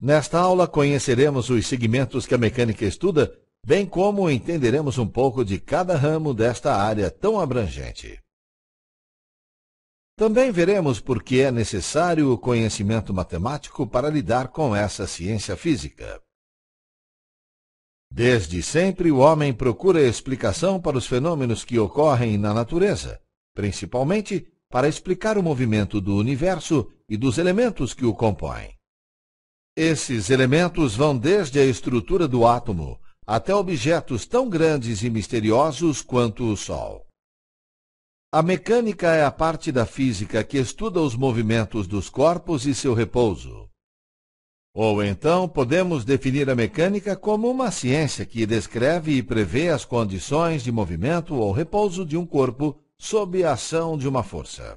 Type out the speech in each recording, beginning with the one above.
Nesta aula conheceremos os segmentos que a mecânica estuda, bem como entenderemos um pouco de cada ramo desta área tão abrangente. Também veremos por que é necessário o conhecimento matemático para lidar com essa ciência física. Desde sempre o homem procura explicação para os fenômenos que ocorrem na natureza, principalmente para explicar o movimento do universo e dos elementos que o compõem. Esses elementos vão desde a estrutura do átomo até objetos tão grandes e misteriosos quanto o Sol. A mecânica é a parte da física que estuda os movimentos dos corpos e seu repouso. Ou então podemos definir a mecânica como uma ciência que descreve e prevê as condições de movimento ou repouso de um corpo sob a ação de uma força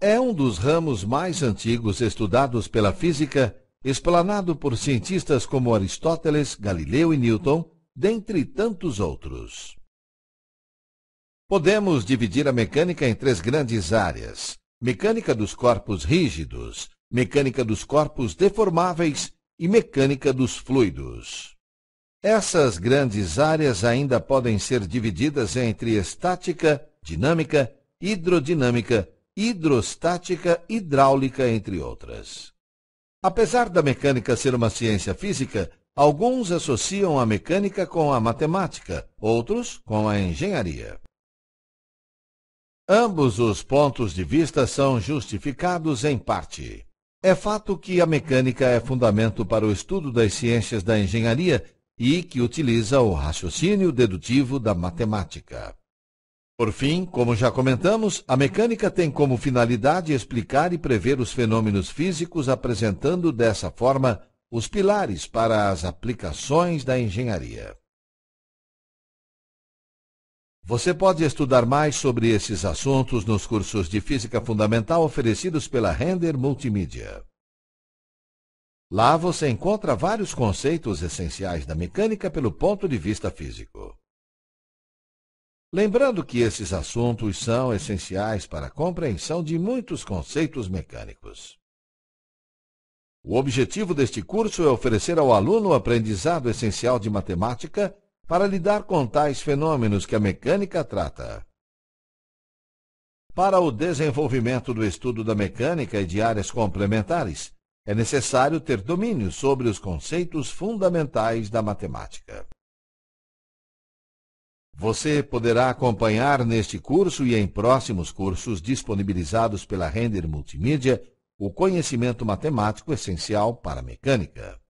é um dos ramos mais antigos estudados pela física, explanado por cientistas como Aristóteles, Galileu e Newton, dentre tantos outros. Podemos dividir a mecânica em três grandes áreas: mecânica dos corpos rígidos, mecânica dos corpos deformáveis e mecânica dos fluidos. Essas grandes áreas ainda podem ser divididas entre estática, dinâmica, hidrodinâmica hidrostática, hidráulica, entre outras. Apesar da mecânica ser uma ciência física, alguns associam a mecânica com a matemática, outros com a engenharia. Ambos os pontos de vista são justificados em parte. É fato que a mecânica é fundamento para o estudo das ciências da engenharia e que utiliza o raciocínio dedutivo da matemática. Por fim, como já comentamos, a mecânica tem como finalidade explicar e prever os fenômenos físicos, apresentando dessa forma os pilares para as aplicações da engenharia. Você pode estudar mais sobre esses assuntos nos cursos de Física Fundamental oferecidos pela Render Multimídia. Lá você encontra vários conceitos essenciais da mecânica pelo ponto de vista físico. Lembrando que esses assuntos são essenciais para a compreensão de muitos conceitos mecânicos. O objetivo deste curso é oferecer ao aluno o aprendizado essencial de matemática para lidar com tais fenômenos que a mecânica trata. Para o desenvolvimento do estudo da mecânica e de áreas complementares, é necessário ter domínio sobre os conceitos fundamentais da matemática. Você poderá acompanhar neste curso e em próximos cursos disponibilizados pela Render Multimídia o conhecimento matemático essencial para a mecânica.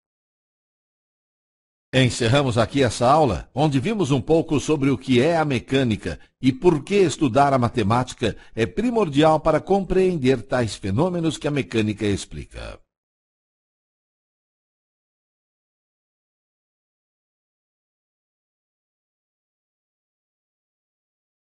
Encerramos aqui essa aula, onde vimos um pouco sobre o que é a mecânica e por que estudar a matemática é primordial para compreender tais fenômenos que a mecânica explica.